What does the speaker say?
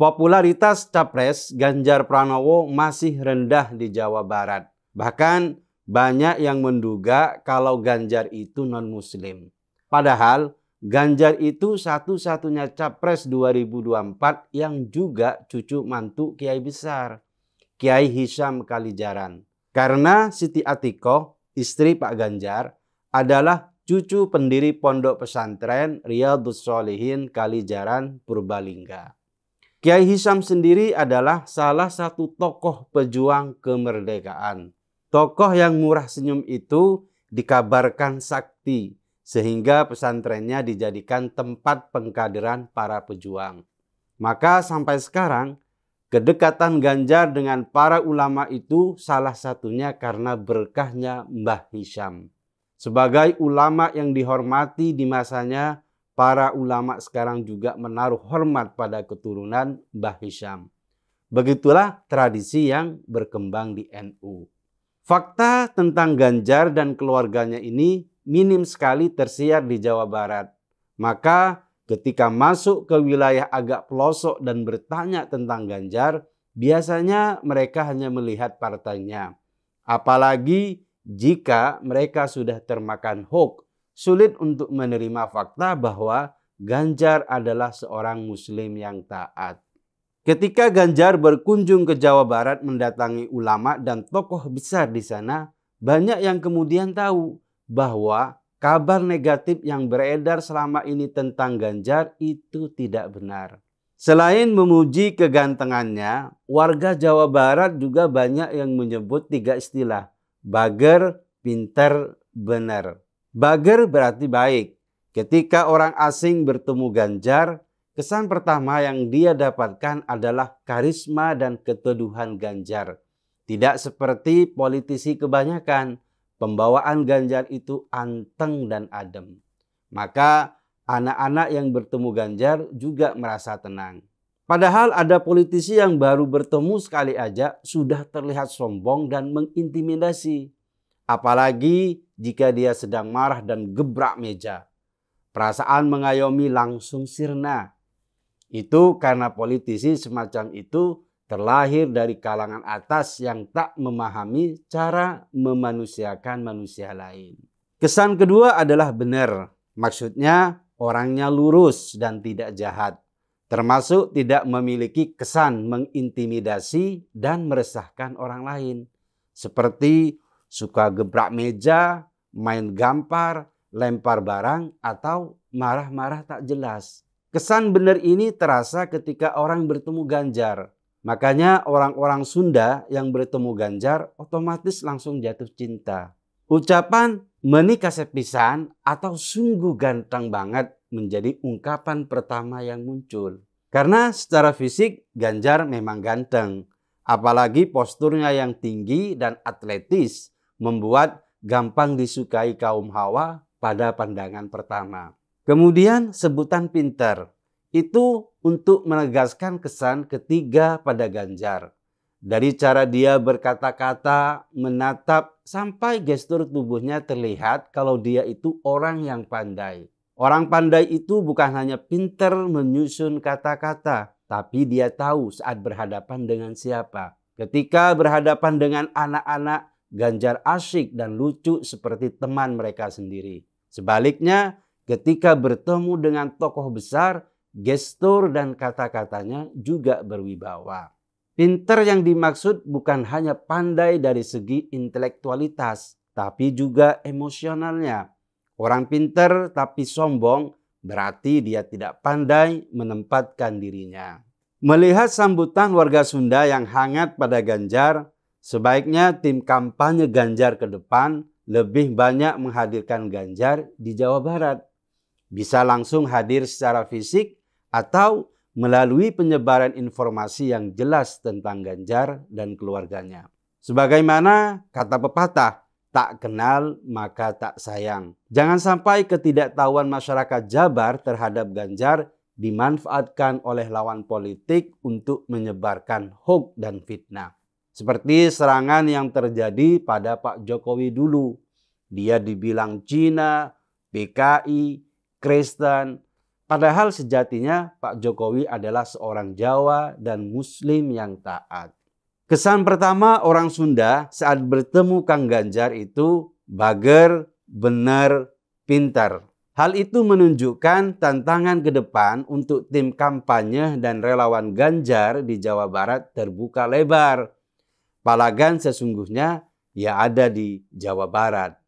popularitas capres Ganjar Pranowo masih rendah di Jawa Barat. Bahkan banyak yang menduga kalau Ganjar itu non-muslim. Padahal Ganjar itu satu-satunya capres 2024 yang juga cucu mantu Kiai Besar, Kiai Hisham Kalijaran. Karena Siti Atikoh, istri Pak Ganjar, adalah cucu pendiri pondok pesantren Riyadus Solihin Kalijaran Purbalingga. Kiai Hisam sendiri adalah salah satu tokoh pejuang kemerdekaan. Tokoh yang murah senyum itu dikabarkan sakti sehingga pesantrennya dijadikan tempat pengkaderan para pejuang. Maka sampai sekarang kedekatan Ganjar dengan para ulama itu salah satunya karena berkahnya Mbah Hisam Sebagai ulama yang dihormati di masanya, para ulama sekarang juga menaruh hormat pada keturunan Mbah Hisham. Begitulah tradisi yang berkembang di NU. Fakta tentang Ganjar dan keluarganya ini minim sekali tersiar di Jawa Barat. Maka ketika masuk ke wilayah agak pelosok dan bertanya tentang Ganjar, biasanya mereka hanya melihat partainya. Apalagi jika mereka sudah termakan hoax sulit untuk menerima fakta bahwa Ganjar adalah seorang muslim yang taat. Ketika Ganjar berkunjung ke Jawa Barat mendatangi ulama dan tokoh besar di sana, banyak yang kemudian tahu bahwa kabar negatif yang beredar selama ini tentang Ganjar itu tidak benar. Selain memuji kegantengannya, warga Jawa Barat juga banyak yang menyebut tiga istilah, bager, pinter, benar. Bager berarti baik. Ketika orang asing bertemu Ganjar, kesan pertama yang dia dapatkan adalah karisma dan keteduhan Ganjar. Tidak seperti politisi kebanyakan, pembawaan Ganjar itu anteng dan adem. Maka anak-anak yang bertemu Ganjar juga merasa tenang. Padahal ada politisi yang baru bertemu sekali aja sudah terlihat sombong dan mengintimidasi. Apalagi jika dia sedang marah dan gebrak meja. Perasaan mengayomi langsung sirna. Itu karena politisi semacam itu terlahir dari kalangan atas yang tak memahami cara memanusiakan manusia lain. Kesan kedua adalah benar, maksudnya orangnya lurus dan tidak jahat, termasuk tidak memiliki kesan mengintimidasi dan meresahkan orang lain, seperti suka gebrak meja, main gampar, lempar barang, atau marah-marah tak jelas. Kesan benar ini terasa ketika orang bertemu Ganjar. Makanya orang-orang Sunda yang bertemu Ganjar otomatis langsung jatuh cinta. Ucapan menikah sepisan atau sungguh ganteng banget menjadi ungkapan pertama yang muncul. Karena secara fisik Ganjar memang ganteng, apalagi posturnya yang tinggi dan atletis membuat gampang disukai kaum Hawa pada pandangan pertama. Kemudian sebutan pinter itu untuk menegaskan kesan ketiga pada Ganjar. Dari cara dia berkata-kata, menatap, sampai gestur tubuhnya terlihat kalau dia itu orang yang pandai. Orang pandai itu bukan hanya pinter menyusun kata-kata, tapi dia tahu saat berhadapan dengan siapa. Ketika berhadapan dengan anak-anak, Ganjar asyik dan lucu seperti teman mereka sendiri. Sebaliknya, ketika bertemu dengan tokoh besar, gestur dan kata-katanya juga berwibawa. Pinter yang dimaksud bukan hanya pandai dari segi intelektualitas, tapi juga emosionalnya. Orang pinter tapi sombong berarti dia tidak pandai menempatkan dirinya. Melihat sambutan warga Sunda yang hangat pada Ganjar, Sebaiknya tim kampanye Ganjar ke depan lebih banyak menghadirkan Ganjar di Jawa Barat. Bisa langsung hadir secara fisik atau melalui penyebaran informasi yang jelas tentang Ganjar dan keluarganya. Sebagaimana kata pepatah, tak kenal maka tak sayang. Jangan sampai ketidaktahuan masyarakat Jabar terhadap Ganjar dimanfaatkan oleh lawan politik untuk menyebarkan hoax dan fitnah. Seperti serangan yang terjadi pada Pak Jokowi dulu. Dia dibilang Cina, PKI, Kristen. Padahal sejatinya Pak Jokowi adalah seorang Jawa dan Muslim yang taat. Kesan pertama orang Sunda saat bertemu Kang Ganjar itu bager, benar, pintar. Hal itu menunjukkan tantangan ke depan untuk tim kampanye dan relawan Ganjar di Jawa Barat terbuka lebar Palagan sesungguhnya ya ada di Jawa Barat.